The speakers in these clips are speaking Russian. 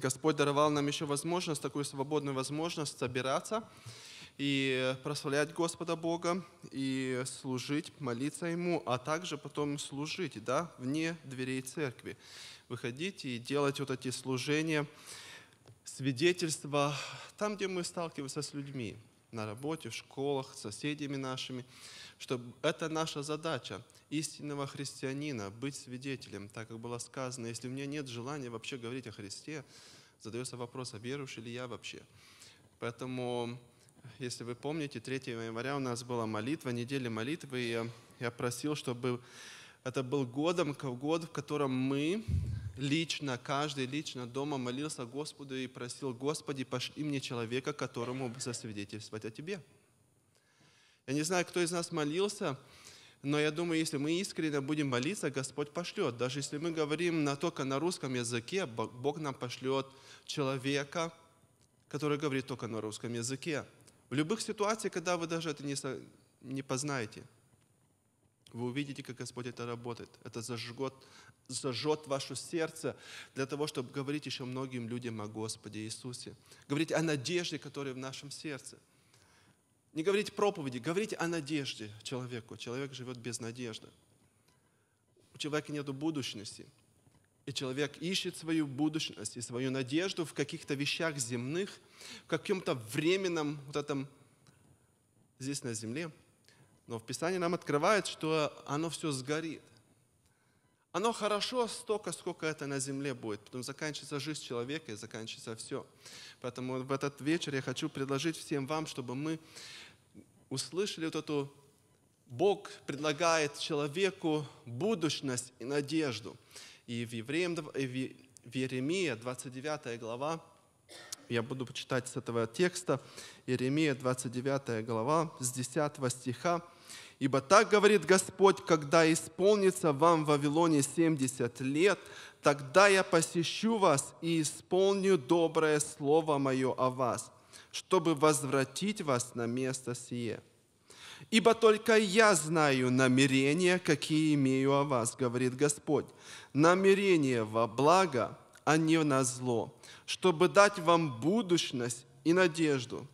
Господь даровал нам еще возможность, такую свободную возможность собираться и прославлять Господа Бога, и служить, молиться Ему, а также потом служить, да, вне дверей церкви. Выходить и делать вот эти служения, свидетельства там, где мы сталкиваемся с людьми на работе, в школах, с соседями нашими, чтобы это наша задача истинного христианина, быть свидетелем, так как было сказано, если у меня нет желания вообще говорить о Христе, задается вопрос, а верующий ли я вообще. Поэтому, если вы помните, 3 января у нас была молитва, неделя молитвы, и я просил, чтобы это был годом, год, в котором мы лично, каждый лично дома молился Господу и просил, Господи, пошли мне человека, которому бы засвидетельствовать о Тебе. Я не знаю, кто из нас молился, но я думаю, если мы искренне будем молиться, Господь пошлет. Даже если мы говорим на, только на русском языке, Бог нам пошлет человека, который говорит только на русском языке. В любых ситуациях, когда вы даже это не, не познаете, вы увидите, как Господь это работает. Это зажжет зажжет ваше сердце для того, чтобы говорить еще многим людям о Господе Иисусе. Говорить о надежде, которая в нашем сердце. Не говорить проповеди, говорить о надежде человеку. Человек живет без надежды. У человека нет будущности. И человек ищет свою будущность и свою надежду в каких-то вещах земных, в каком-то временном вот этом здесь на земле. Но в Писании нам открывает, что оно все сгорит. Оно хорошо столько, сколько это на земле будет. Потом заканчивается жизнь человека и заканчивается все. Поэтому в этот вечер я хочу предложить всем вам, чтобы мы услышали вот эту... Бог предлагает человеку будущность и надежду. И в, Евреям, и в Еремия, 29 глава, я буду читать с этого текста, Еремия, 29 глава, с 10 стиха, Ибо так говорит Господь, когда исполнится вам в Вавилоне 70 лет, тогда я посещу вас и исполню доброе слово мое о вас, чтобы возвратить вас на место сие. Ибо только я знаю намерения, какие имею о вас, говорит Господь. Намерение во благо, а не на зло, чтобы дать вам будущность и надежду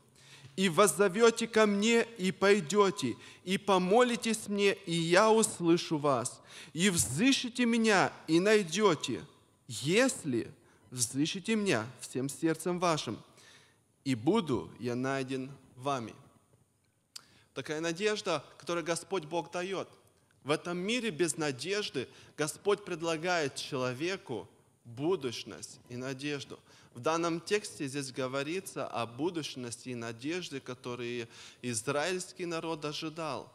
и воззовете ко мне, и пойдете, и помолитесь мне, и я услышу вас, и взыщите меня, и найдете, если взыщите меня всем сердцем вашим, и буду я найден вами». Такая надежда, которую Господь Бог дает. В этом мире без надежды Господь предлагает человеку будущность и надежду – в данном тексте здесь говорится о будущности и надежде, которые израильский народ ожидал.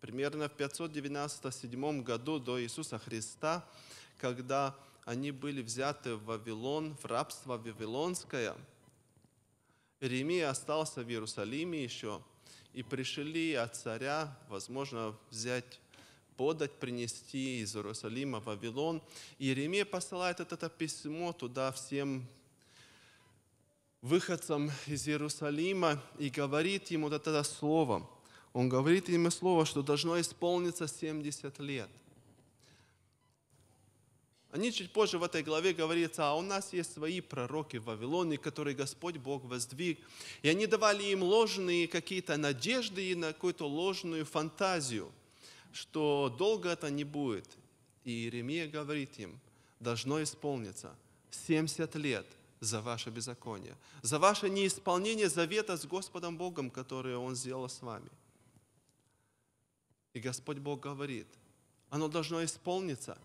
Примерно в 597 году до Иисуса Христа, когда они были взяты в Вавилон, в рабство вавилонское, Иеремия остался в Иерусалиме еще, и пришли от царя, возможно, взять подать, принести из Иерусалима в Вавилон. И Иеремия посылает это письмо туда всем выходцам из Иерусалима и говорит ему вот это слово. Он говорит ему слово, что должно исполниться 70 лет. Они чуть позже в этой главе говорится, а у нас есть свои пророки в Вавилоне, которые Господь Бог воздвиг. И они давали им ложные какие-то надежды и на какую-то ложную фантазию, что долго это не будет. И Иеремия говорит им, должно исполниться 70 лет – за ваше беззаконие, за ваше неисполнение завета с Господом Богом, который Он сделал с вами. И Господь Бог говорит, оно должно исполниться,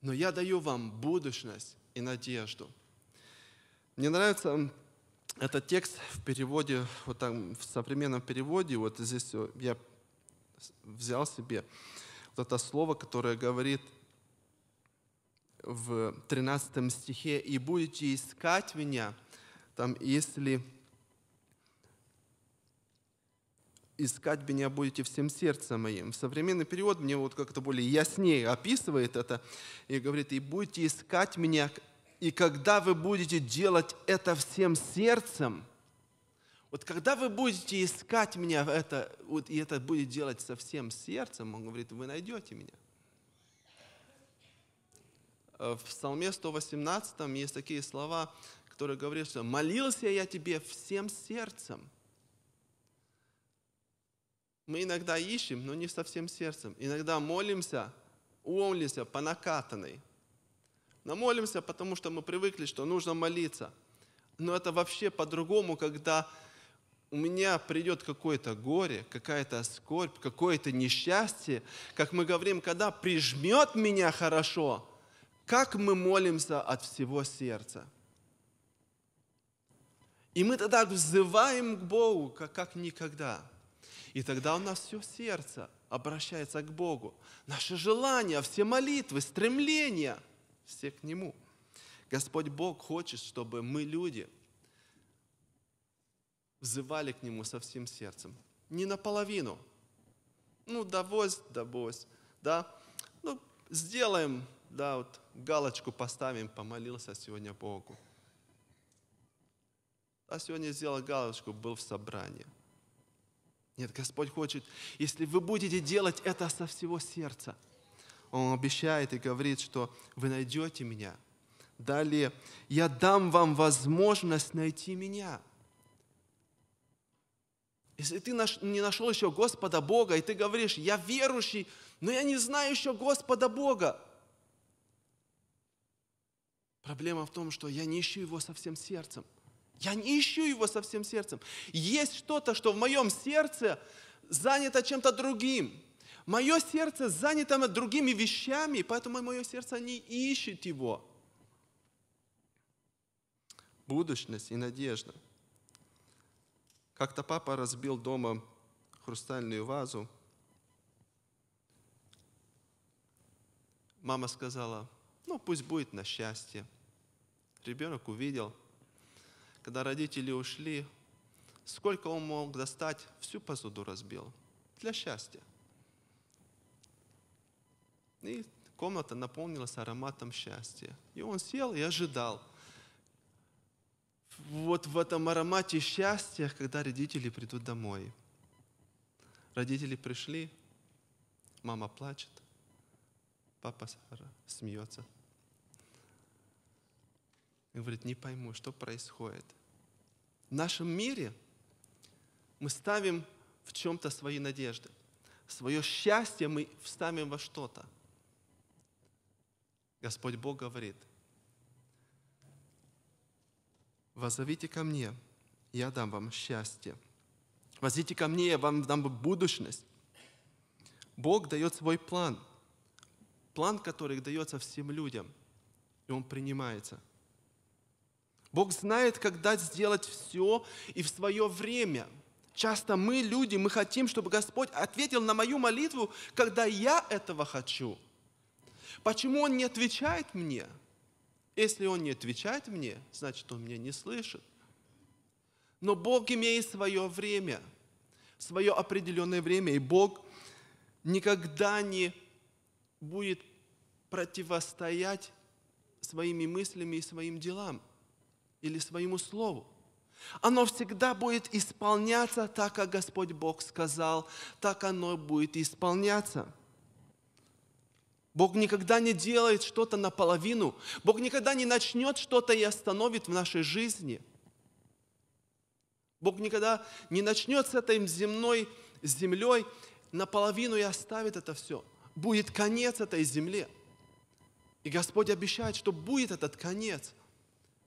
но я даю вам будущность и надежду. Мне нравится этот текст в переводе, вот там в современном переводе, вот здесь э, я взял себе вот это слово, которое говорит в 13 стихе, «И будете искать меня». Там, если искать меня будете всем сердцем моим. Современный перевод мне вот как-то более яснее описывает это и говорит, и будете искать меня, и когда вы будете делать это всем сердцем, вот когда вы будете искать меня, это, вот, и это будет делать со всем сердцем, он говорит, вы найдете меня. Э, в Псалме 118 есть такие слова, которые говорят, что «молился я тебе всем сердцем». Мы иногда ищем, но не совсем сердцем. Иногда молимся, умлимся по накатанной. Но молимся, потому что мы привыкли, что нужно молиться. Но это вообще по-другому, когда у меня придет какое-то горе, какая-то скорбь, какое-то несчастье, как мы говорим, когда прижмет меня хорошо – как мы молимся от всего сердца? И мы тогда взываем к Богу, как, как никогда. И тогда у нас все сердце обращается к Богу. Наши желания, все молитвы, стремления, все к Нему. Господь Бог хочет, чтобы мы, люди, взывали к Нему со всем сердцем. Не наполовину. Ну, довозь, довозь, да. Ну, сделаем да, вот галочку поставим, помолился сегодня Богу. А сегодня сделал галочку, был в собрании. Нет, Господь хочет, если вы будете делать это со всего сердца, Он обещает и говорит, что вы найдете меня. Далее, я дам вам возможность найти меня. Если ты не нашел еще Господа Бога, и ты говоришь, я верующий, но я не знаю еще Господа Бога, Проблема в том, что я не ищу его со всем сердцем. Я не ищу его со всем сердцем. Есть что-то, что в моем сердце занято чем-то другим. Мое сердце занято другими вещами, поэтому мое сердце не ищет его. Будущность и надежда. Как-то папа разбил дома хрустальную вазу. Мама сказала, ну пусть будет на счастье. Ребенок увидел, когда родители ушли, сколько он мог достать, всю посуду разбил для счастья. И комната наполнилась ароматом счастья. И он сел и ожидал. Вот в этом аромате счастья, когда родители придут домой. Родители пришли, мама плачет, папа смеется. И говорит, не пойму, что происходит. В нашем мире мы ставим в чем-то свои надежды. Свое счастье мы вставим во что-то. Господь Бог говорит, «Возовите ко мне, я дам вам счастье. Возовите ко мне, я вам дам будущность». Бог дает свой план, план, который дается всем людям, и он принимается – Бог знает, когда сделать все и в свое время. Часто мы, люди, мы хотим, чтобы Господь ответил на мою молитву, когда я этого хочу. Почему Он не отвечает мне? Если Он не отвечает мне, значит, Он меня не слышит. Но Бог имеет свое время, свое определенное время, и Бог никогда не будет противостоять своими мыслями и своим делам – или своему слову. Оно всегда будет исполняться так, как Господь Бог сказал, так оно будет исполняться. Бог никогда не делает что-то наполовину. Бог никогда не начнет что-то и остановит в нашей жизни. Бог никогда не начнет с этой земной с землей наполовину и оставит это все. Будет конец этой земле. И Господь обещает, что будет этот конец –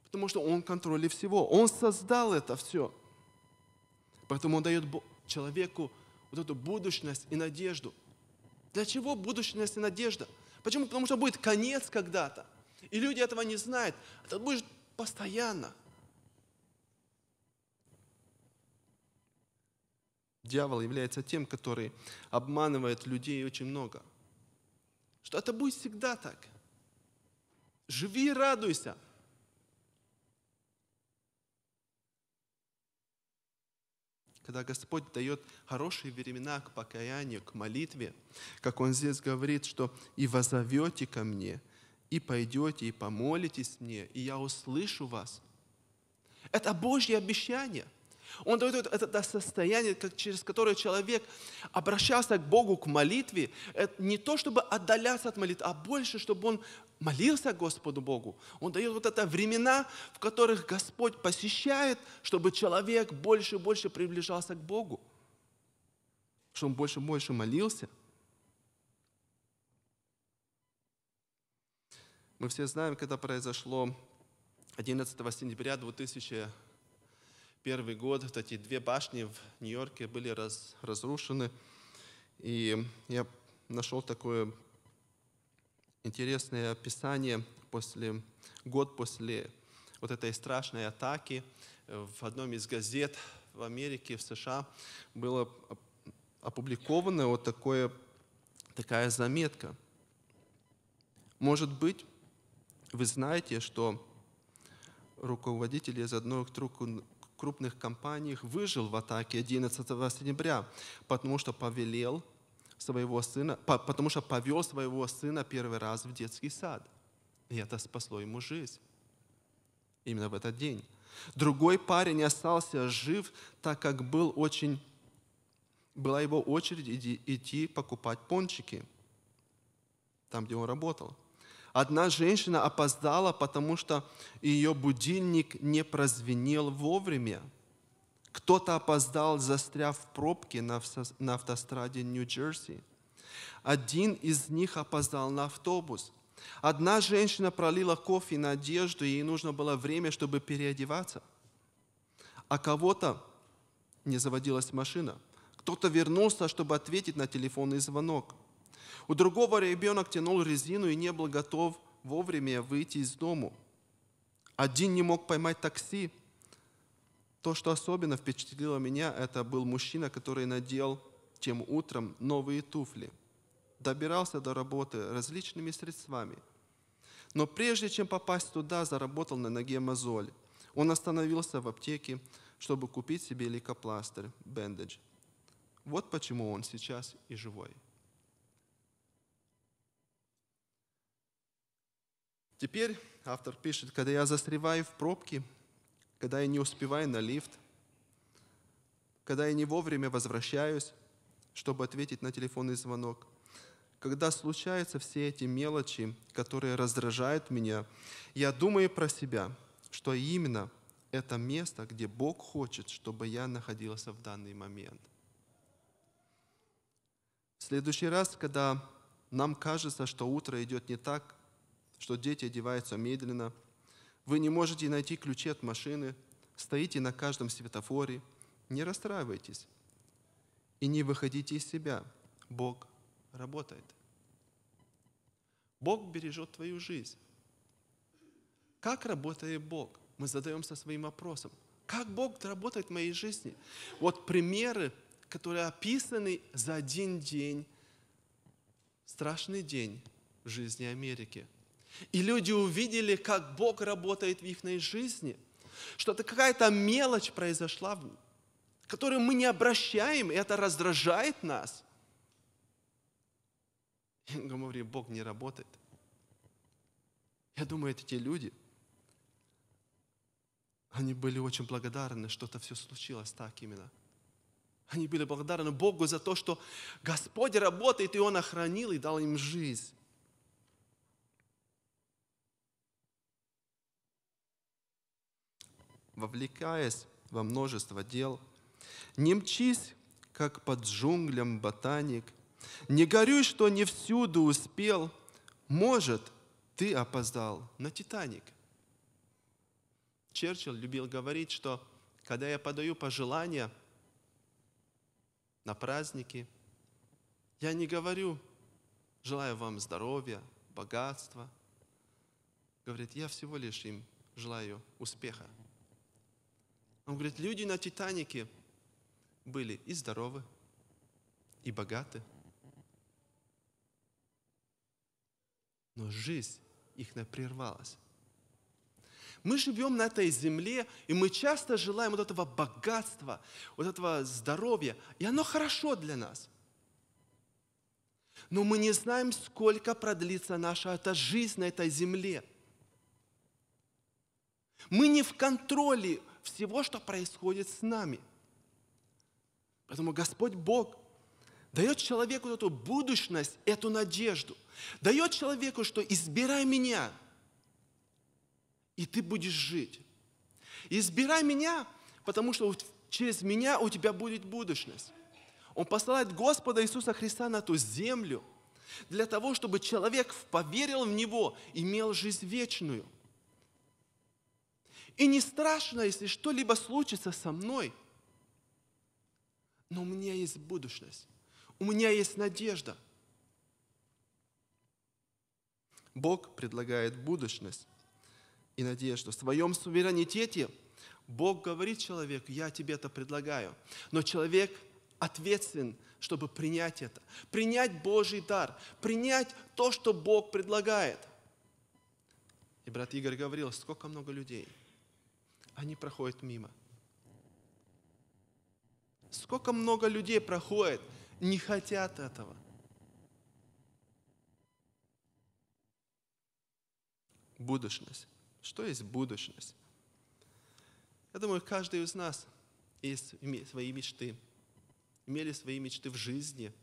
Потому что Он в контроле всего. Он создал это все. Поэтому Он дает человеку вот эту будущность и надежду. Для чего будущность и надежда? Почему? Потому что будет конец когда-то. И люди этого не знают. Это будет постоянно. Дьявол является тем, который обманывает людей очень много. Что это будет всегда так. Живи и радуйся. когда Господь дает хорошие времена к покаянию, к молитве, как Он здесь говорит, что «и возовете ко мне, и пойдете, и помолитесь мне, и я услышу вас». Это Божье обещание. Он дает это состояние, как, через которое человек обращался к Богу, к молитве, не то, чтобы отдаляться от молитвы, а больше, чтобы он молился Господу Богу. Он дает вот это времена, в которых Господь посещает, чтобы человек больше и больше приближался к Богу. Чтобы он больше и больше молился. Мы все знаем, когда произошло 11 сентября 2001 год, вот эти две башни в Нью-Йорке были раз, разрушены. И я нашел такое интересное описание после, год после вот этой страшной атаки в одном из газет в Америке, в США было опубликована вот такое, такая заметка. Может быть, вы знаете, что руководитель из одной из крупных компаний выжил в атаке 11 сентября, потому что повелел своего сына, потому что повел своего сына первый раз в детский сад. И это спасло ему жизнь. Именно в этот день. Другой парень остался жив, так как был очень, была его очередь идти, идти покупать пончики, там, где он работал. Одна женщина опоздала, потому что ее будильник не прозвенел вовремя – кто-то опоздал, застряв в пробке на автостраде Нью-Джерси. Один из них опоздал на автобус. Одна женщина пролила кофе на одежду, и ей нужно было время, чтобы переодеваться. А кого-то не заводилась машина. Кто-то вернулся, чтобы ответить на телефонный звонок. У другого ребенок тянул резину и не был готов вовремя выйти из дому. Один не мог поймать такси, то, что особенно впечатлило меня, это был мужчина, который надел тем утром новые туфли. Добирался до работы различными средствами. Но прежде чем попасть туда, заработал на ноге мозоль. Он остановился в аптеке, чтобы купить себе лейкопластырь, бендедж. Вот почему он сейчас и живой. Теперь автор пишет, когда я застреваю в пробке когда я не успеваю на лифт, когда я не вовремя возвращаюсь, чтобы ответить на телефонный звонок. Когда случаются все эти мелочи, которые раздражают меня, я думаю про себя, что именно это место, где Бог хочет, чтобы я находился в данный момент. В следующий раз, когда нам кажется, что утро идет не так, что дети одеваются медленно – вы не можете найти ключи от машины, стоите на каждом светофоре. Не расстраивайтесь и не выходите из себя. Бог работает. Бог бережет твою жизнь. Как работает Бог? Мы задаемся своим вопросом. Как Бог работает в моей жизни? Вот примеры, которые описаны за один день, страшный день в жизни Америки – и люди увидели, как Бог работает в их жизни, что это какая-то мелочь произошла, которую мы не обращаем, и это раздражает нас. Я говорю, Бог не работает. Я думаю, эти те люди, они были очень благодарны, что это все случилось так именно. Они были благодарны Богу за то, что Господь работает, и Он охранил и дал им жизнь. вовлекаясь во множество дел. Не мчись, как под джунглям ботаник, не горюй, что не всюду успел, может, ты опоздал на «Титаник». Черчилль любил говорить, что когда я подаю пожелания на праздники, я не говорю «желаю вам здоровья, богатства». Говорит, я всего лишь им желаю успеха. Он говорит, люди на Титанике были и здоровы, и богаты. Но жизнь их прервалась. Мы живем на этой земле, и мы часто желаем вот этого богатства, вот этого здоровья, и оно хорошо для нас. Но мы не знаем, сколько продлится наша эта жизнь на этой земле. Мы не в контроле всего, что происходит с нами. Поэтому Господь Бог дает человеку эту будущность, эту надежду. Дает человеку, что избирай меня, и ты будешь жить. Избирай меня, потому что через меня у тебя будет будущность. Он посылает Господа Иисуса Христа на ту землю, для того, чтобы человек поверил в Него, имел жизнь вечную – и не страшно, если что-либо случится со мной. Но у меня есть будущность. У меня есть надежда. Бог предлагает будущность и надежду. В своем суверенитете Бог говорит человеку, я тебе это предлагаю. Но человек ответственен, чтобы принять это. Принять Божий дар. Принять то, что Бог предлагает. И брат Игорь говорил, сколько много людей – они проходят мимо. Сколько много людей проходит, не хотят этого. Будущность. Что есть будущность? Я думаю, каждый из нас есть свои мечты, имели свои мечты в жизни.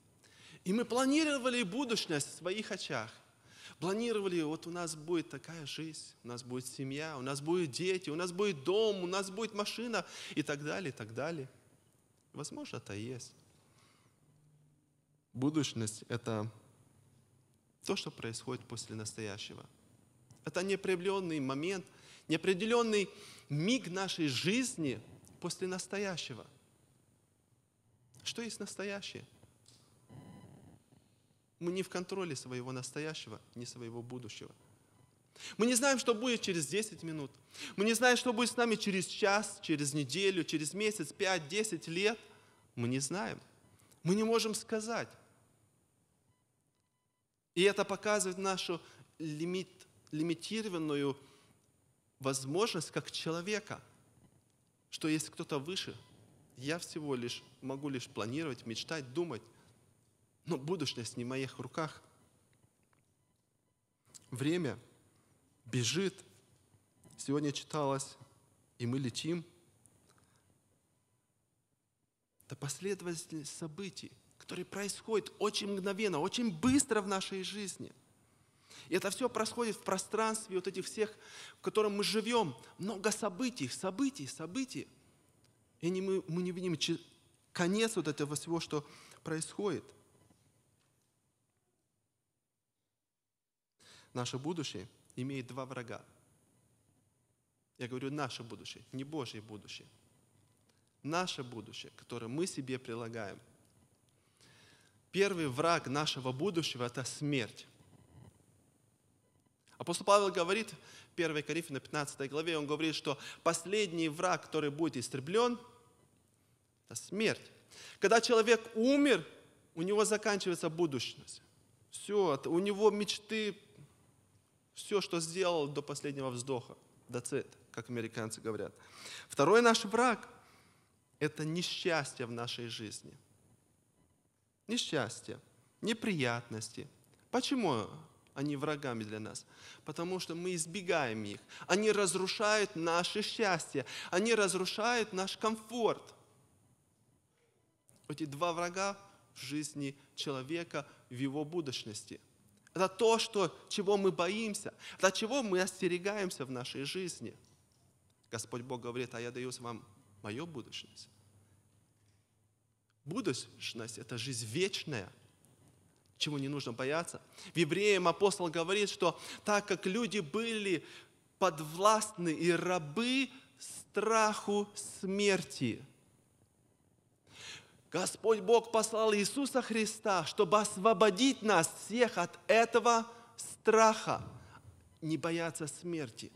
И мы планировали будущность в своих очах. Планировали, вот у нас будет такая жизнь, у нас будет семья, у нас будут дети, у нас будет дом, у нас будет машина и так далее, и так далее. Возможно, это и есть. Будущность – это то, что происходит после настоящего. Это неопределенный момент, неопределенный миг нашей жизни после настоящего. Что есть настоящее? Мы не в контроле своего настоящего, не своего будущего. Мы не знаем, что будет через 10 минут. Мы не знаем, что будет с нами через час, через неделю, через месяц, 5, 10 лет. Мы не знаем. Мы не можем сказать. И это показывает нашу лимит, лимитированную возможность как человека, что если кто-то выше. Я всего лишь могу лишь планировать, мечтать, думать. Но будущность не в моих руках. Время бежит. Сегодня читалось, и мы летим. Это последовательность событий, которые происходят очень мгновенно, очень быстро в нашей жизни – и это все происходит в пространстве вот этих всех, в котором мы живем. Много событий, событий, событий. И не, мы, мы не видим конец вот этого всего, что происходит. Наше будущее имеет два врага. Я говорю наше будущее, не Божье будущее. Наше будущее, которое мы себе прилагаем. Первый враг нашего будущего – это смерть. Апостол Павел говорит в 1 Коринфянам 15 главе, он говорит, что последний враг, который будет истреблен, это смерть. Когда человек умер, у него заканчивается будущность. Все, у него мечты все, что сделал до последнего вздоха. Дацит, как американцы говорят. Второй наш враг – это несчастье в нашей жизни. Несчастье, неприятности. Почему они врагами для нас, потому что мы избегаем их. Они разрушают наше счастье, они разрушают наш комфорт. Эти два врага в жизни человека, в его будущности – это то, что, чего мы боимся, это чего мы остерегаемся в нашей жизни. Господь Бог говорит, а я даю вам мою будущность. Будущность – это жизнь вечная, чего не нужно бояться. В Евреям апостол говорит, что так как люди были подвластны и рабы страху смерти – Господь Бог послал Иисуса Христа, чтобы освободить нас всех от этого страха, не бояться смерти,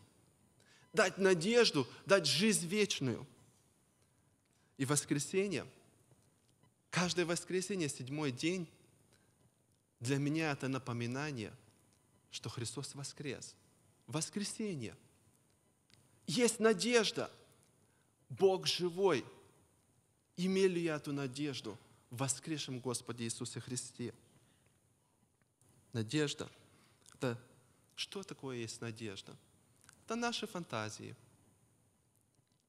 дать надежду, дать жизнь вечную. И воскресенье, каждое воскресенье, седьмой день, для меня это напоминание, что Христос воскрес. Воскресенье. Есть надежда. Бог живой – Имею ли я эту надежду в воскресшем Господе Иисусе Христе? Надежда. Это что такое есть надежда? Это наши фантазии,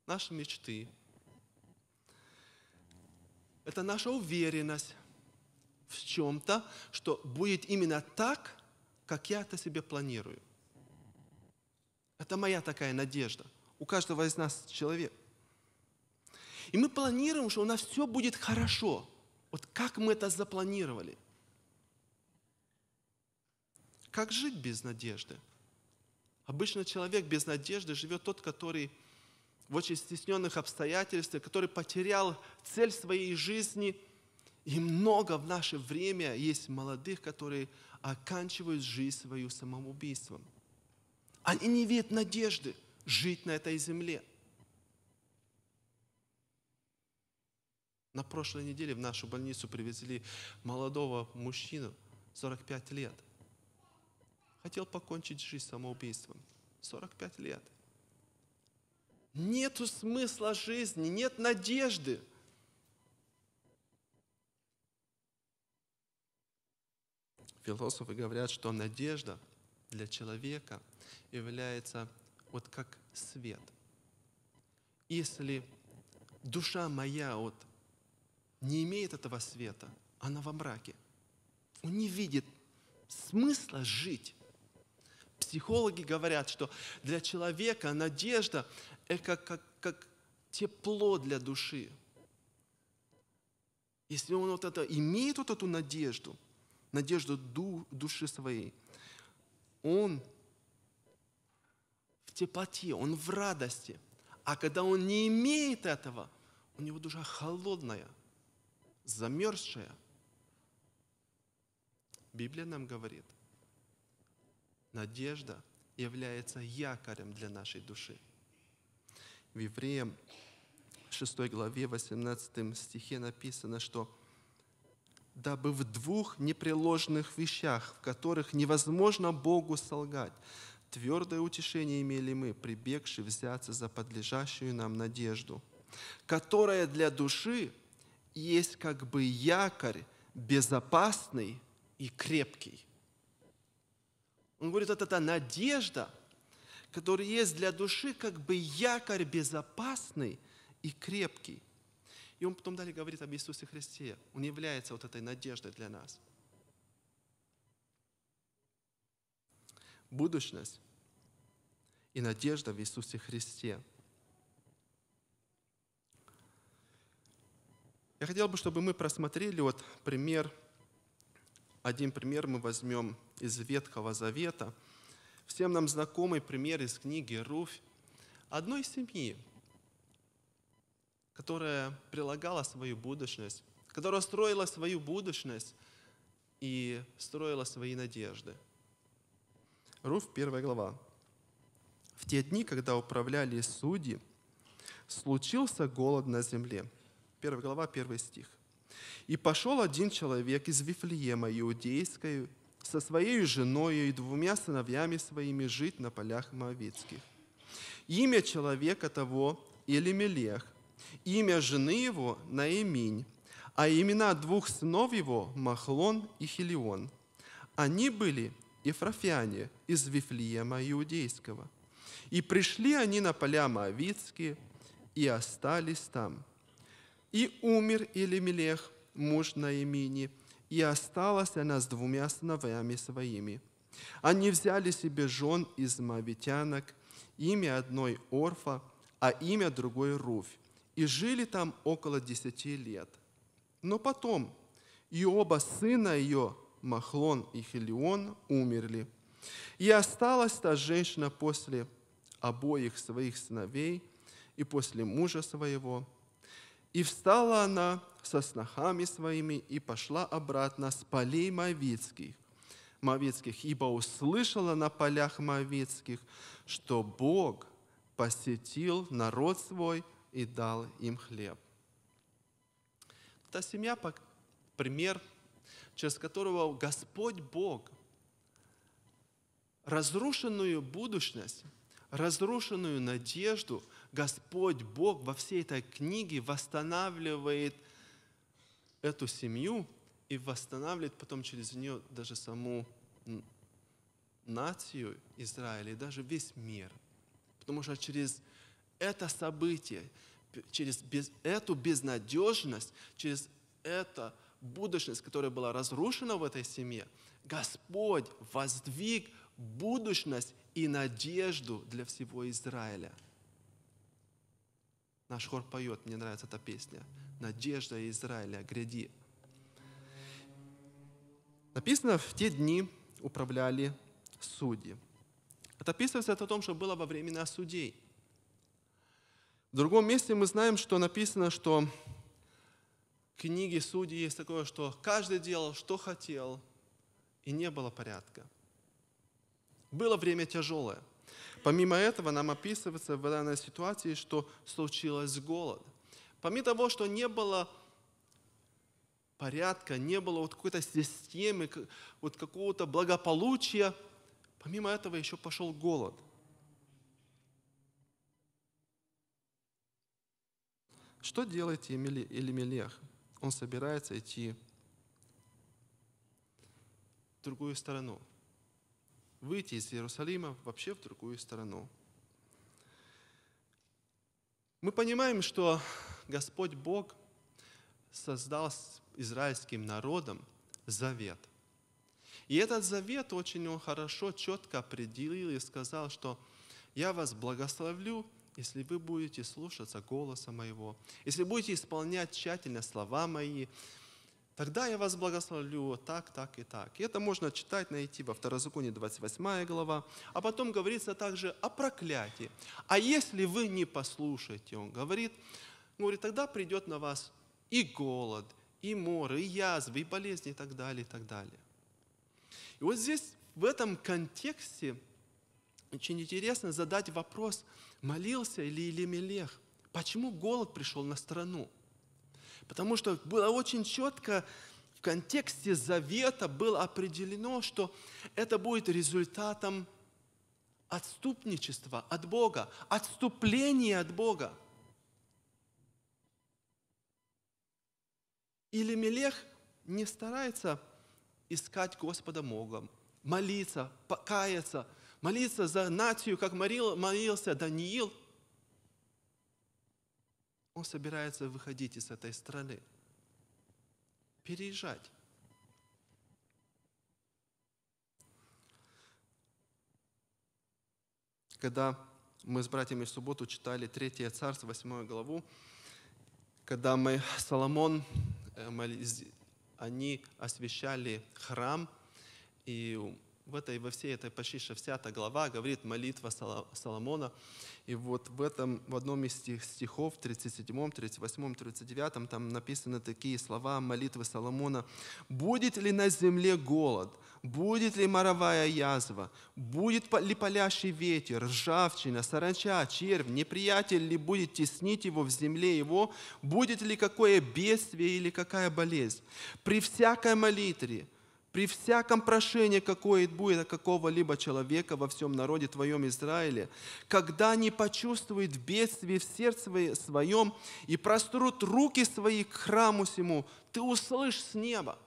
наши мечты. Это наша уверенность в чем-то, что будет именно так, как я это себе планирую. Это моя такая надежда. У каждого из нас человек. И мы планируем, что у нас все будет хорошо. Вот как мы это запланировали? Как жить без надежды? Обычно человек без надежды живет тот, который в очень стесненных обстоятельствах, который потерял цель своей жизни. И много в наше время есть молодых, которые оканчивают жизнь свою самоубийством. Они не видят надежды жить на этой земле – На прошлой неделе в нашу больницу привезли молодого мужчину, 45 лет. Хотел покончить жизнь самоубийством. 45 лет. Нету смысла жизни, нет надежды. Философы говорят, что надежда для человека является вот как свет. Если душа моя от не имеет этого света, она во мраке. Он не видит смысла жить. Психологи говорят, что для человека надежда – это как, как, как тепло для души. Если он вот это имеет вот эту надежду, надежду ду, души своей, он в теплоте, он в радости. А когда он не имеет этого, у него душа холодная – замерзшая. Библия нам говорит, надежда является якорем для нашей души. В Евреям 6 главе 18 стихе написано, что дабы в двух непреложных вещах, в которых невозможно Богу солгать, твердое утешение имели мы, прибегши взяться за подлежащую нам надежду, которая для души – есть как бы якорь безопасный и крепкий. Он говорит, это эта надежда, которая есть для души, как бы якорь безопасный и крепкий. И он потом далее говорит об Иисусе Христе. Он является вот этой надеждой для нас. Будущность и надежда в Иисусе Христе – Я хотел бы, чтобы мы просмотрели вот пример, один пример мы возьмем из Ветхого Завета. Всем нам знакомый пример из книги Руфь одной семьи, которая прилагала свою будущность, которая строила свою будущность и строила свои надежды. Руф, первая глава. «В те дни, когда управляли судьи, случился голод на земле, 1 глава, 1 стих. «И пошел один человек из Вифлеема Иудейской со своей женой и двумя сыновьями своими жить на полях Моавицких. Имя человека того Элимелех, имя жены его Наиминь, а имена двух сынов его Махлон и Хилион. Они были Ефрофяне из Вифлеема Иудейского. И пришли они на поля Моавицкие и остались там. И умер Илимелех, муж Наимини, и осталась она с двумя сыновьями своими. Они взяли себе жен из мавитянок, имя одной Орфа, а имя другой Руфь, и жили там около десяти лет. Но потом и оба сына ее, Махлон и Хелион, умерли. И осталась та женщина после обоих своих сыновей и после мужа своего – и встала она со снохами своими и пошла обратно с полей Мавицких, Мавицких, ибо услышала на полях Мавицких, что Бог посетил народ свой и дал им хлеб. Та семья, пример, через которого Господь Бог разрушенную будущность, разрушенную надежду – Господь Бог во всей этой книге восстанавливает эту семью и восстанавливает потом через нее даже саму нацию Израиля и даже весь мир. Потому что через это событие, через без, эту безнадежность, через это будущность, которая была разрушена в этой семье, Господь воздвиг будущность и надежду для всего Израиля – Наш хор поет, мне нравится эта песня. «Надежда Израиля, гряди». Написано, в те дни управляли судьи. Это описывается о том, что было во времена судей. В другом месте мы знаем, что написано, что в книге судей есть такое, что каждый делал, что хотел, и не было порядка. Было время тяжелое – Помимо этого, нам описывается в данной ситуации, что случилось голод. Помимо того, что не было порядка, не было вот какой-то системы, вот какого-то благополучия, помимо этого еще пошел голод. Что делает Елемелех? Он собирается идти в другую сторону – выйти из Иерусалима вообще в другую сторону. Мы понимаем, что Господь Бог создал с израильским народом завет. И этот завет очень он хорошо, четко определил и сказал, что «я вас благословлю, если вы будете слушаться голоса моего, если будете исполнять тщательно слова мои, Тогда я вас благословлю так, так и так. И это можно читать, найти во Второзаконии 28 глава. А потом говорится также о проклятии. А если вы не послушаете, он говорит, говорит, тогда придет на вас и голод, и моры, и язвы, и болезни, и так далее, и так далее. И вот здесь, в этом контексте, очень интересно задать вопрос, молился ли Елемелех? Почему голод пришел на страну? Потому что было очень четко в контексте завета было определено, что это будет результатом отступничества от Бога, отступления от Бога. Или Мелех не старается искать Господа Богом, молиться, покаяться, молиться за нацию, как молился Даниил – он собирается выходить из этой страны, переезжать. Когда мы с братьями в субботу читали 3 Царство, 8 главу, когда мы, Соломон, э, они освещали храм, и в этой, во всей этой почти 60 глава говорит молитва Соломона. И вот в этом, в одном из стих, стихов, 37, 38, 39, там написаны такие слова молитвы Соломона. «Будет ли на земле голод? Будет ли моровая язва? Будет ли палящий ветер, ржавчина, саранча, червь? Неприятель ли будет теснить его в земле его? Будет ли какое бедствие или какая болезнь? При всякой молитве, при всяком прошении, какое будет какого-либо человека во всем народе твоем Израиле, когда не почувствует бедствие в сердце своем и прострут руки свои к храму сему, ты услышишь с неба.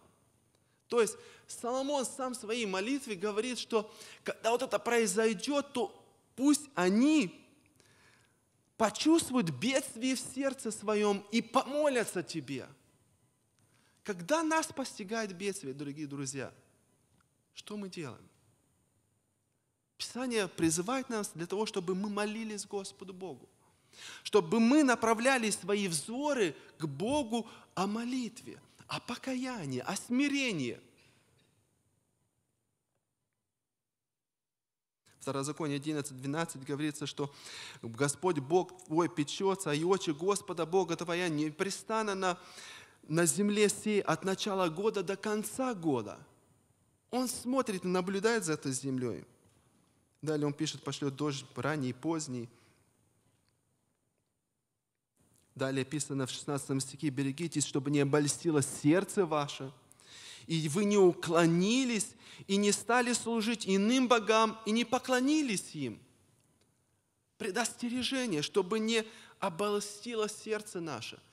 То есть Соломон сам в своей молитве говорит, что когда вот это произойдет, то пусть они почувствуют бедствие в сердце своем и помолятся тебе – когда нас постигает бедствие, дорогие друзья, что мы делаем? Писание призывает нас для того, чтобы мы молились Господу Богу, чтобы мы направляли свои взоры к Богу о молитве, о покаянии, о смирении. Второзаконие 11.12 говорится, что Господь Бог твой печется, и очи Господа Бога твоя непрестанно на на земле сей от начала года до конца года. Он смотрит и наблюдает за этой землей. Далее он пишет, пошлет дождь ранний и поздний. Далее писано в 16 стихе, берегитесь, чтобы не обольстило сердце ваше, и вы не уклонились, и не стали служить иным богам, и не поклонились им. Предостережение, чтобы не обольстило сердце наше –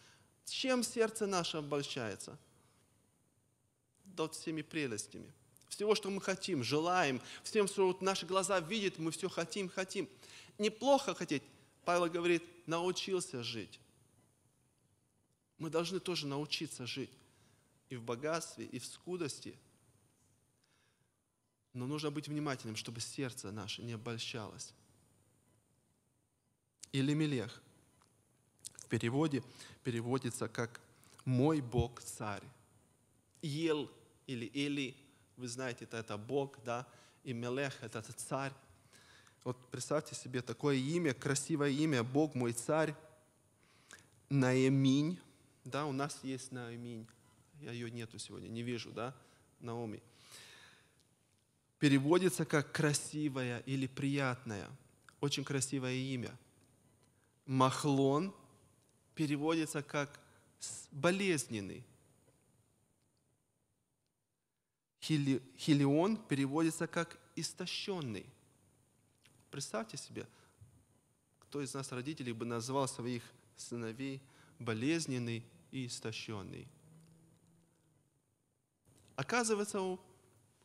чем сердце наше обольщается? Да вот всеми прелестями. Всего, что мы хотим, желаем, всем, что вот наши глаза видят, мы все хотим, хотим. Неплохо хотеть, Павел говорит, научился жить. Мы должны тоже научиться жить и в богатстве, и в скудости. Но нужно быть внимательным, чтобы сердце наше не обольщалось. Или Мелех – переводе переводится как «мой Бог царь». Ел или Или, вы знаете, это, это Бог, да, и Мелех – это царь. Вот представьте себе такое имя, красивое имя, Бог мой царь, Наэминь, да, у нас есть Наэминь, я ее нету сегодня, не вижу, да, Наоми. Переводится как красивое или приятное, очень красивое имя. Махлон переводится как болезненный. Хили, хилион переводится как истощенный. Представьте себе, кто из нас родителей бы назвал своих сыновей болезненный и истощенный. Оказывается,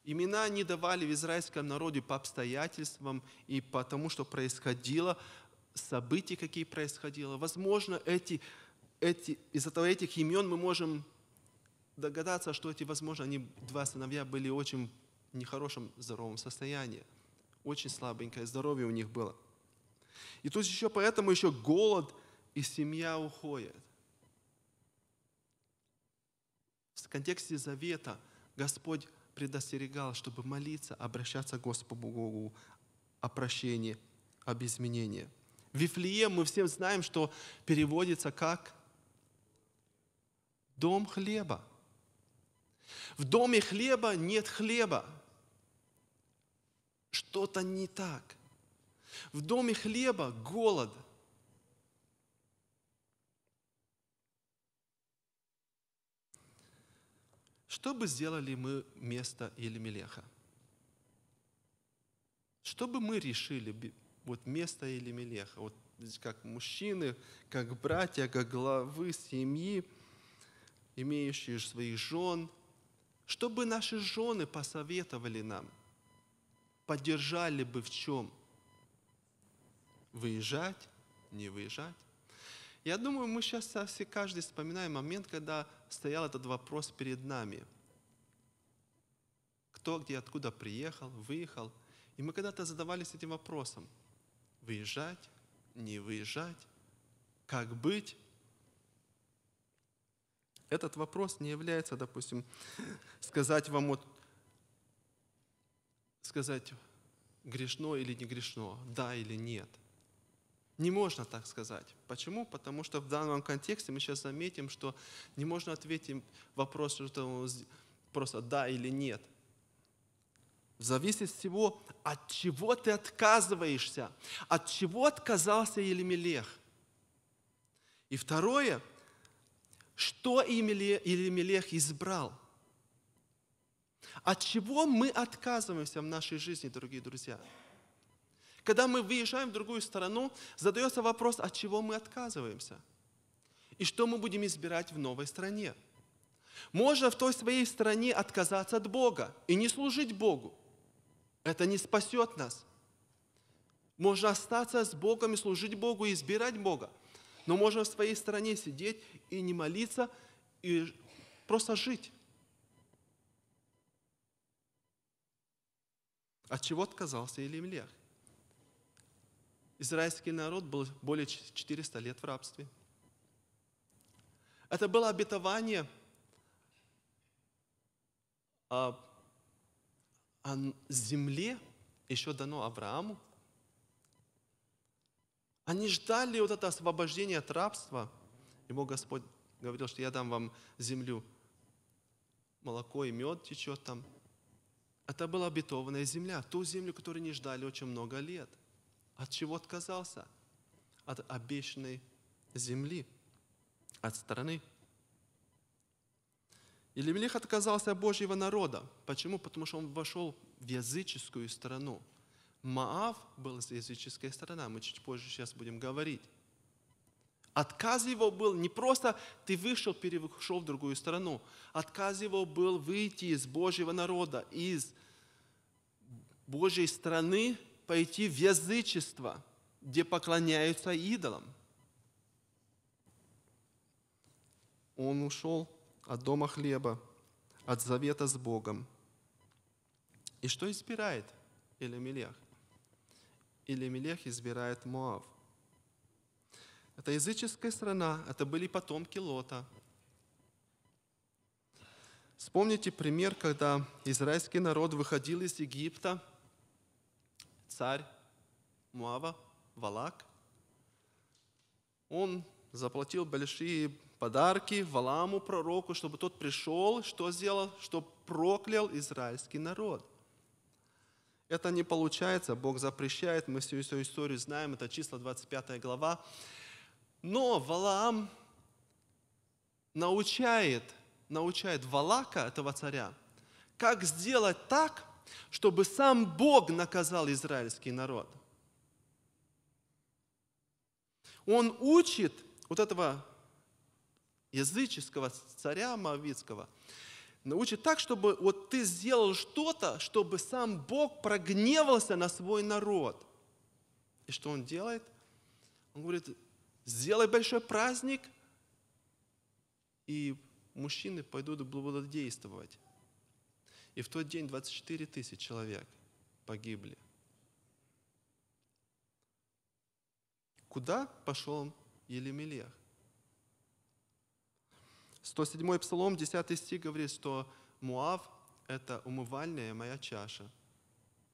имена не давали в израильском народе по обстоятельствам и по тому, что происходило, событий, какие происходило. Возможно, эти, эти, из-за того этих имен мы можем догадаться, что эти, возможно, они, два сыновья, были в очень нехорошем здоровом состоянии. Очень слабенькое здоровье у них было. И тут еще поэтому еще голод, и семья уходит. В контексте завета Господь предостерегал, чтобы молиться, обращаться к Господу Богу о прощении, об изменении. Вифлеем, мы все знаем, что переводится как «дом хлеба». В доме хлеба нет хлеба. Что-то не так. В доме хлеба голод. Что бы сделали мы вместо Елемелеха? Что бы мы решили вот место Елемелеха, вот как мужчины, как братья, как главы семьи, имеющие своих жен, чтобы наши жены посоветовали нам, поддержали бы в чем? Выезжать, не выезжать. Я думаю, мы сейчас все каждый вспоминаем момент, когда стоял этот вопрос перед нами. Кто, где, откуда приехал, выехал. И мы когда-то задавались этим вопросом – выезжать, не выезжать, как быть. Этот вопрос не является, допустим, сказать вам вот, сказать грешно или не грешно, да или нет. Не можно так сказать. Почему? Потому что в данном контексте мы сейчас заметим, что не можно ответить вопрос, просто да или нет. Зависит от того, от чего ты отказываешься, от чего отказался Елемелех. И второе, что Елемелех избрал. От чего мы отказываемся в нашей жизни, дорогие друзья? Когда мы выезжаем в другую сторону, задается вопрос, от чего мы отказываемся? И что мы будем избирать в новой стране? Можно в той своей стране отказаться от Бога и не служить Богу. Это не спасет нас. Можно остаться с Богом и служить Богу, и избирать Бога. Но можно в своей стране сидеть и не молиться, и просто жить. От чего отказался Илимлех? Израильский народ был более 400 лет в рабстве. Это было обетование а, о а земле еще дано Аврааму. Они ждали вот это освобождение от рабства. Ему Господь говорил, что я дам вам землю, молоко и мед течет там. Это была обетованная земля, ту землю, которую не ждали очень много лет. От чего отказался? От обещанной земли, от страны. Илимелех отказался от Божьего народа. Почему? Потому что он вошел в языческую страну. Маав был из языческой страны, а мы чуть позже сейчас будем говорить. Отказ его был не просто ты вышел, перешел в другую страну. Отказ его был выйти из Божьего народа, из Божьей страны, пойти в язычество, где поклоняются идолам. Он ушел от дома хлеба, от завета с Богом. И что избирает Илимелех? Илимелех избирает Моав. Это языческая страна, это были потомки Лота. Вспомните пример, когда израильский народ выходил из Египта, царь Муава, Валак, он заплатил большие подарки Валаму, пророку, чтобы тот пришел, что сделал, что проклял израильский народ. Это не получается, Бог запрещает, мы всю эту историю знаем, это числа 25 глава. Но Валаам научает, научает Валака, этого царя, как сделать так, чтобы сам Бог наказал израильский народ. Он учит вот этого языческого царя Моавицкого, научит так, чтобы вот ты сделал что-то, чтобы сам Бог прогневался на свой народ. И что он делает? Он говорит, сделай большой праздник, и мужчины пойдут блудодействовать. И в тот день 24 тысячи человек погибли. Куда пошел Елемелех? 107-й Псалом, 10 стих говорит, что Муав – это умывальная моя чаша.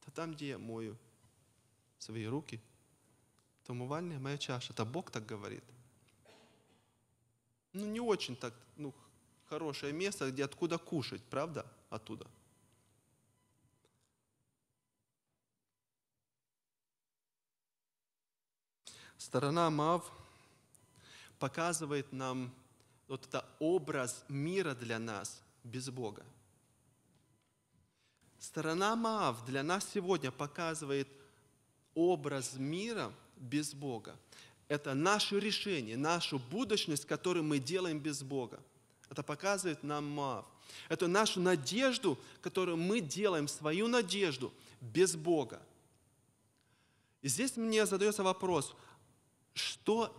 Та там, где я мою свои руки, то умывальная моя чаша. Это Бог так говорит. Ну, не очень так, ну, хорошее место, где откуда кушать, правда? Оттуда. Сторона Мав показывает нам вот это образ мира для нас без Бога. Сторона Маав для нас сегодня показывает образ мира без Бога. Это наше решение, нашу будущность, которую мы делаем без Бога. Это показывает нам Маав. Это нашу надежду, которую мы делаем, свою надежду без Бога. И здесь мне задается вопрос, что,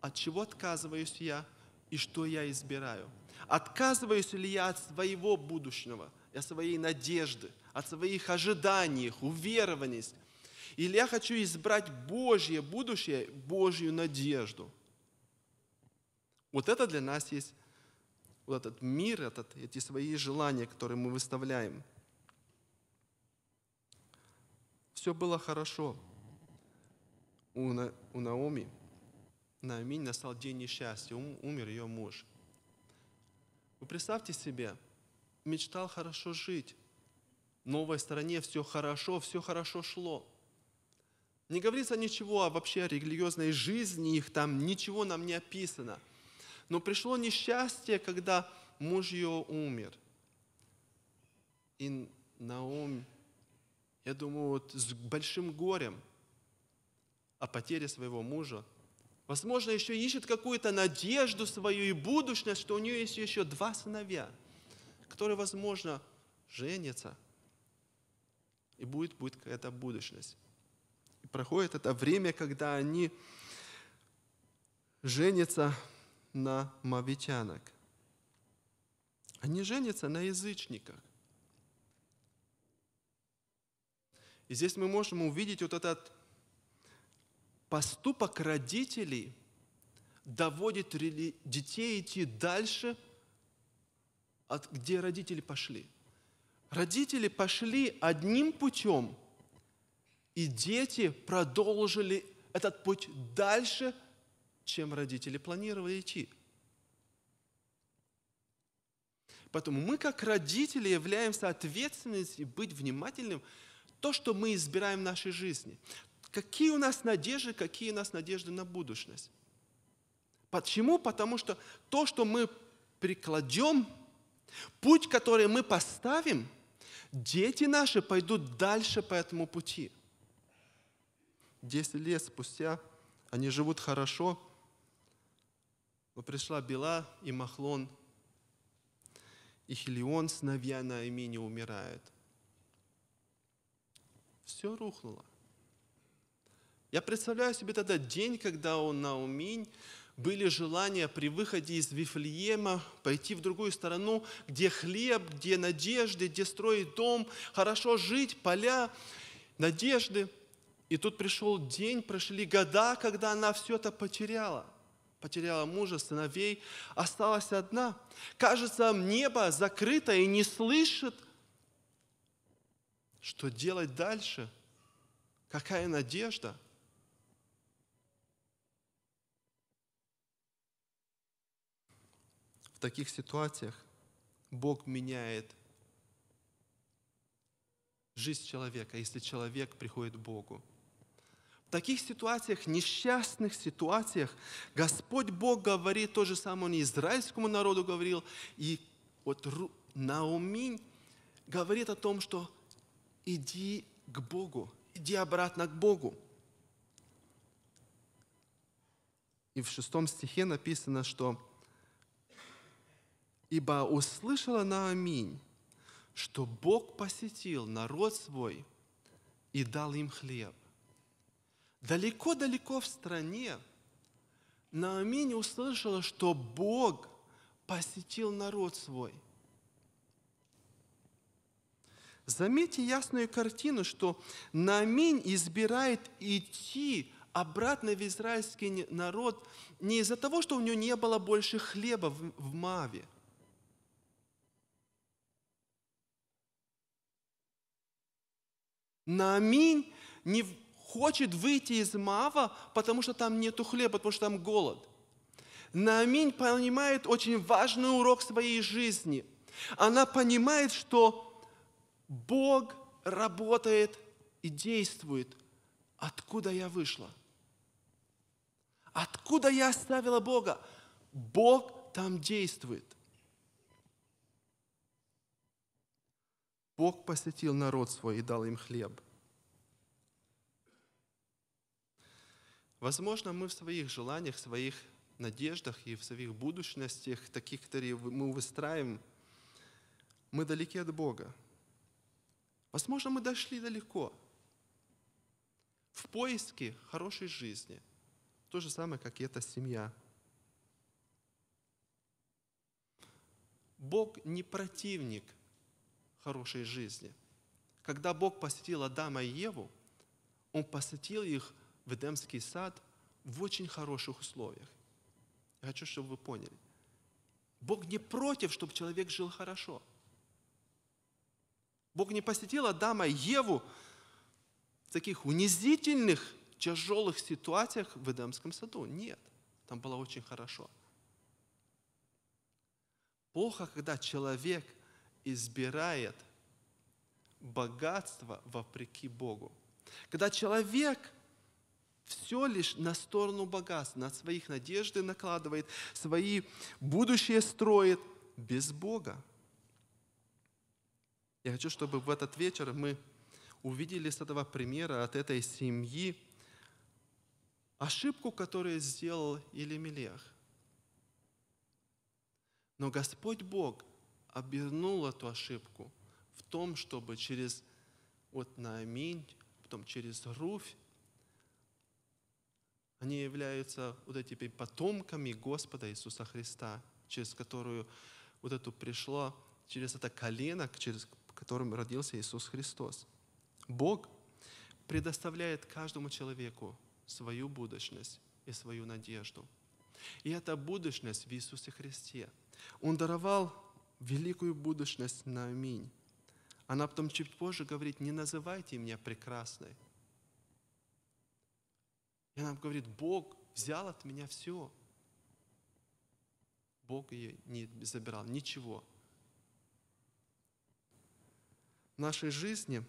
от чего отказываюсь я – и что я избираю. Отказываюсь ли я от своего будущего, от своей надежды, от своих ожиданий, уверований, или я хочу избрать Божье будущее, Божью надежду. Вот это для нас есть вот этот мир, этот, эти свои желания, которые мы выставляем. Все было хорошо у, На, у Наоми на Аминь настал день несчастья, умер ее муж. Вы представьте себе, мечтал хорошо жить, в новой стране все хорошо, все хорошо шло. Не говорится ничего о вообще религиозной жизни их, там ничего нам не описано. Но пришло несчастье, когда муж ее умер. И Наум, я думаю, вот с большим горем о потере своего мужа – Возможно, еще ищет какую-то надежду свою и будущность, что у нее есть еще два сыновья, которые, возможно, женятся. И будет, будет какая-то будущность. И проходит это время, когда они женятся на мавитянок. Они женятся на язычниках. И здесь мы можем увидеть вот этот Поступок родителей доводит детей идти дальше, от где родители пошли. Родители пошли одним путем, и дети продолжили этот путь дальше, чем родители планировали идти. Поэтому мы, как родители, являемся ответственностью быть внимательным то, что мы избираем в нашей жизни, Какие у нас надежды, какие у нас надежды на будущность? Почему? Потому что то, что мы прикладем, путь, который мы поставим, дети наши пойдут дальше по этому пути. Десять лет спустя они живут хорошо, но пришла Бела и Махлон, и Хелион, на Наимини, умирает. Все рухнуло. Я представляю себе тогда день, когда у Науминь были желания при выходе из Вифлеема пойти в другую сторону, где хлеб, где надежды, где строить дом, хорошо жить, поля, надежды. И тут пришел день, прошли года, когда она все это потеряла. Потеряла мужа, сыновей, осталась одна. Кажется, небо закрыто и не слышит, что делать дальше, какая надежда – таких ситуациях Бог меняет жизнь человека, если человек приходит к Богу. В таких ситуациях, несчастных ситуациях, Господь Бог говорит то же самое, Он и израильскому народу говорил, и вот Науминь говорит о том, что иди к Богу, иди обратно к Богу. И в шестом стихе написано, что Ибо услышала Нааминь, что Бог посетил народ свой и дал им хлеб. Далеко-далеко в стране Нааминь услышала, что Бог посетил народ свой. Заметьте ясную картину, что Нааминь избирает идти обратно в израильский народ не из-за того, что у нее не было больше хлеба в Маве – Нааминь не хочет выйти из Мава, потому что там нету хлеба, потому что там голод. Нааминь понимает очень важный урок своей жизни. Она понимает, что Бог работает и действует. Откуда я вышла? Откуда я оставила Бога? Бог там действует. Бог посетил народ свой и дал им хлеб. Возможно, мы в своих желаниях, в своих надеждах и в своих будущностях, таких, которые мы выстраиваем, мы далеки от Бога. Возможно, мы дошли далеко в поиске хорошей жизни. То же самое, как и эта семья. Бог не противник хорошей жизни. Когда Бог посетил Адама и Еву, Он посетил их в Эдемский сад в очень хороших условиях. Я хочу, чтобы вы поняли. Бог не против, чтобы человек жил хорошо. Бог не посетил Адама и Еву в таких унизительных, тяжелых ситуациях в Эдемском саду. Нет, там было очень хорошо. Плохо, когда человек избирает богатство вопреки Богу. Когда человек все лишь на сторону богатства, на своих надежды накладывает, свои будущее строит без Бога. Я хочу, чтобы в этот вечер мы увидели с этого примера, от этой семьи, ошибку, которую сделал Елемелех. Но Господь Бог – обернул эту ошибку в том, чтобы через вот Нааминь, потом через Руфь, они являются вот этими потомками Господа Иисуса Христа, через которую вот эту пришло, через это колено, через которым родился Иисус Христос. Бог предоставляет каждому человеку свою будущность и свою надежду. И эта будущность в Иисусе Христе. Он даровал великую будущность на аминь. Она потом чуть позже говорит, не называйте меня прекрасной. И она говорит, Бог взял от меня все. Бог ее не забирал, ничего. В нашей жизни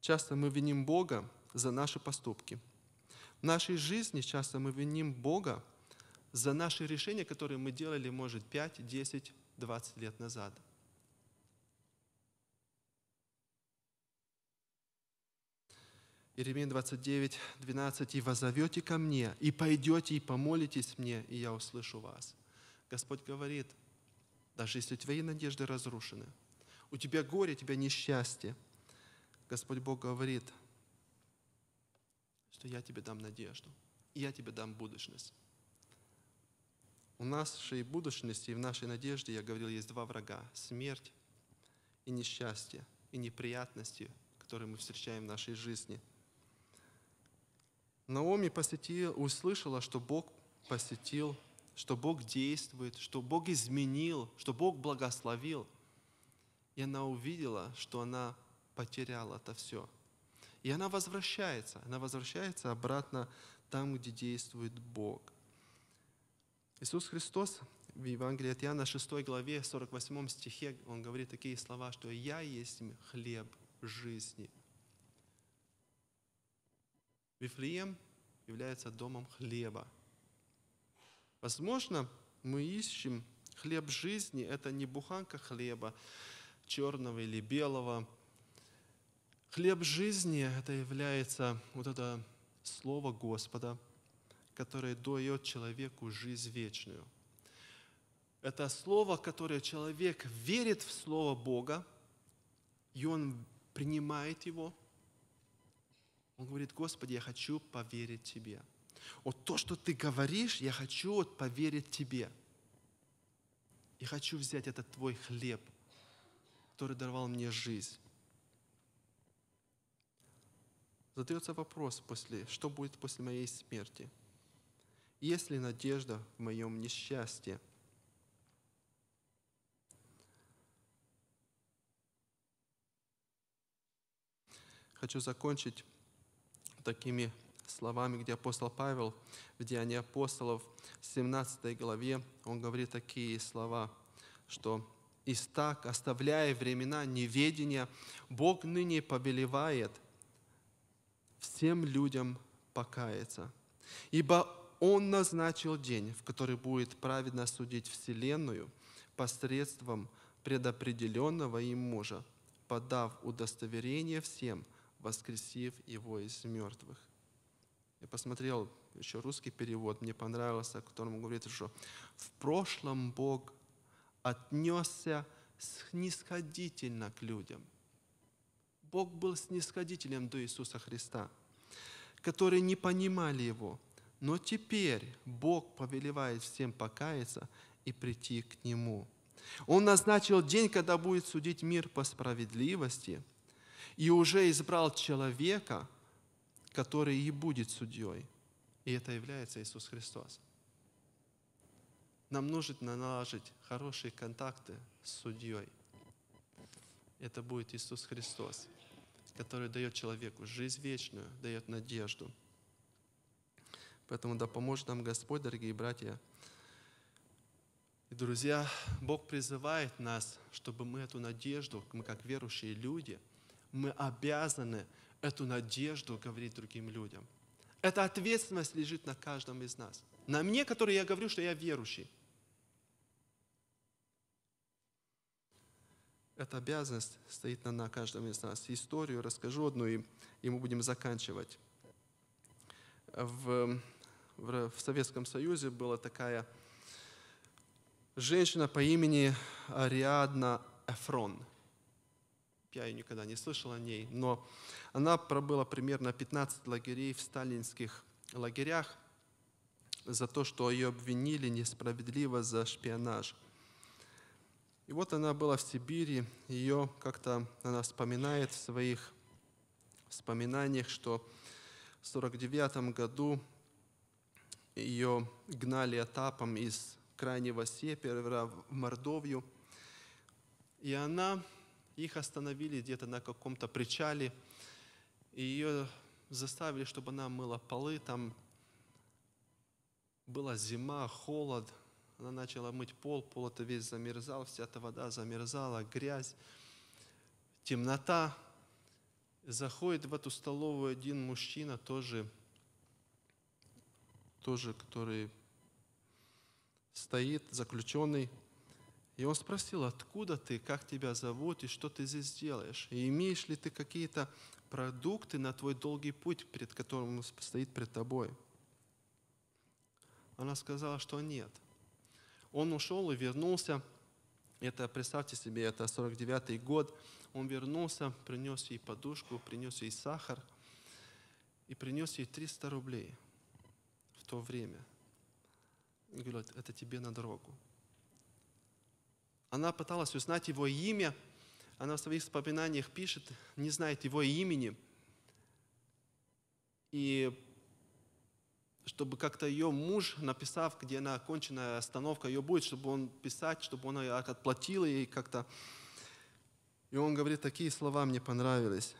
часто мы виним Бога за наши поступки. В нашей жизни часто мы виним Бога за наши решения, которые мы делали, может, 5, 10, 20 лет назад. Иеремия 29, 12. «И возовете ко мне, и пойдете, и помолитесь мне, и я услышу вас». Господь говорит, даже если твои надежды разрушены, у тебя горе, у тебя несчастье, Господь Бог говорит, что я тебе дам надежду, и я тебе дам будущность. В нашей будущности и в нашей надежде, я говорил, есть два врага – смерть и несчастье, и неприятности, которые мы встречаем в нашей жизни. Наоми посетил, услышала, что Бог посетил, что Бог действует, что Бог изменил, что Бог благословил. И она увидела, что она потеряла это все. И она возвращается, она возвращается обратно там, где действует Бог. Иисус Христос в Евангелии от Иоанна 6 главе 48 стихе Он говорит такие слова, что «Я есть хлеб жизни». Вифлеем является домом хлеба. Возможно, мы ищем хлеб жизни, это не буханка хлеба, черного или белого. Хлеб жизни – это является вот это слово Господа – которое дает человеку жизнь вечную. Это слово, которое человек верит в слово Бога, и он принимает его. Он говорит, Господи, я хочу поверить Тебе. Вот то, что Ты говоришь, я хочу вот поверить Тебе. И хочу взять этот Твой хлеб, который даровал мне жизнь. Задается вопрос после, что будет после моей смерти – есть ли надежда в моем несчастье? Хочу закончить такими словами, где апостол Павел в Деянии апостолов, 17 главе, он говорит такие слова, что «Из так, оставляя времена неведения, Бог ныне повелевает всем людям покаяться, ибо он назначил день, в который будет праведно судить Вселенную посредством предопределенного им мужа, подав удостоверение всем, воскресив его из мертвых. Я посмотрел еще русский перевод, мне понравился, о котором говорит, что в прошлом Бог отнесся снисходительно к людям. Бог был снисходителем до Иисуса Христа, которые не понимали Его, но теперь Бог повелевает всем покаяться и прийти к Нему. Он назначил день, когда будет судить мир по справедливости, и уже избрал человека, который и будет судьей. И это является Иисус Христос. Нам нужно наложить хорошие контакты с судьей. Это будет Иисус Христос, который дает человеку жизнь вечную, дает надежду – Поэтому да поможет нам Господь, дорогие братья. И, друзья, Бог призывает нас, чтобы мы эту надежду, мы как верующие люди, мы обязаны эту надежду говорить другим людям. Эта ответственность лежит на каждом из нас. На мне, который я говорю, что я верующий. Эта обязанность стоит на, на каждом из нас. Историю расскажу одну, и, и мы будем заканчивать. В в Советском Союзе была такая женщина по имени Ариадна Эфрон. Я ее никогда не слышал о ней, но она пробыла примерно 15 лагерей в сталинских лагерях за то, что ее обвинили несправедливо за шпионаж. И вот она была в Сибири, ее как-то она вспоминает в своих вспоминаниях, что в 1949 году ее гнали этапом из Крайнего Севера в Мордовию. И она, их остановили где-то на каком-то причале, и ее заставили, чтобы она мыла полы, там была зима, холод, она начала мыть пол, пол это весь замерзал, вся эта вода замерзала, грязь, темнота. Заходит в эту столовую один мужчина, тоже тоже, который стоит, заключенный. И он спросил, откуда ты, как тебя зовут и что ты здесь делаешь? И имеешь ли ты какие-то продукты на твой долгий путь, перед которым стоит пред тобой? Она сказала, что нет. Он ушел и вернулся. Это, представьте себе, это 49-й год. Он вернулся, принес ей подушку, принес ей сахар и принес ей 300 рублей – то время. И говорит, это тебе на дорогу. Она пыталась узнать его имя. Она в своих воспоминаниях пишет, не знает его имени. И чтобы как-то ее муж, написав, где она оконченная остановка ее будет, чтобы он писать, чтобы он отплатил ей как-то. И он говорит, такие слова мне понравились.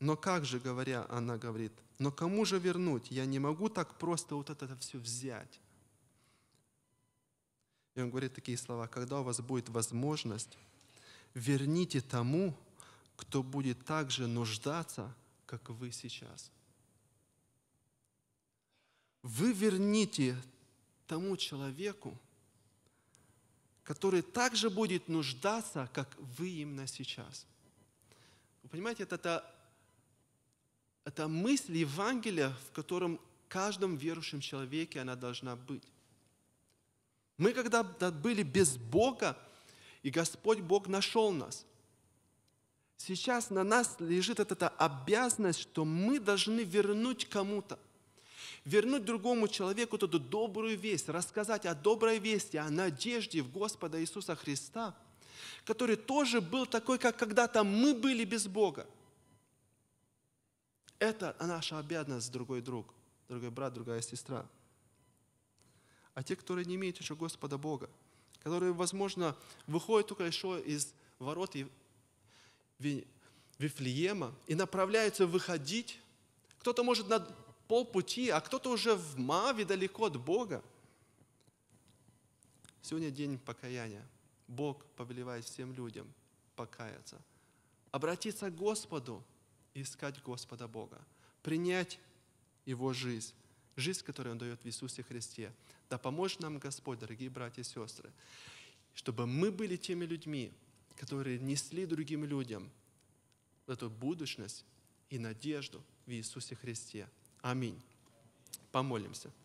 Но как же, говоря, она говорит, но кому же вернуть? Я не могу так просто вот это все взять. И он говорит такие слова, когда у вас будет возможность, верните тому, кто будет так же нуждаться, как вы сейчас. Вы верните тому человеку, который также будет нуждаться, как вы именно сейчас. Вы понимаете, это, это это мысль Евангелия, в котором каждом верующем человеке она должна быть. Мы когда были без Бога, и Господь Бог нашел нас. Сейчас на нас лежит эта обязанность, что мы должны вернуть кому-то, вернуть другому человеку эту добрую весть, рассказать о доброй вести, о надежде в Господа Иисуса Христа, который тоже был такой, как когда-то мы были без Бога. Это наша обязанность, другой друг, другой брат, другая сестра. А те, которые не имеют еще Господа Бога, которые, возможно, выходят только еще из ворот Вифлеема и направляются выходить, кто-то может на полпути, а кто-то уже в Маве далеко от Бога. Сегодня день покаяния. Бог повелевает всем людям покаяться, обратиться к Господу – искать Господа Бога, принять Его жизнь, жизнь, которую Он дает в Иисусе Христе. Да поможет нам Господь, дорогие братья и сестры, чтобы мы были теми людьми, которые несли другим людям эту будущность и надежду в Иисусе Христе. Аминь. Помолимся.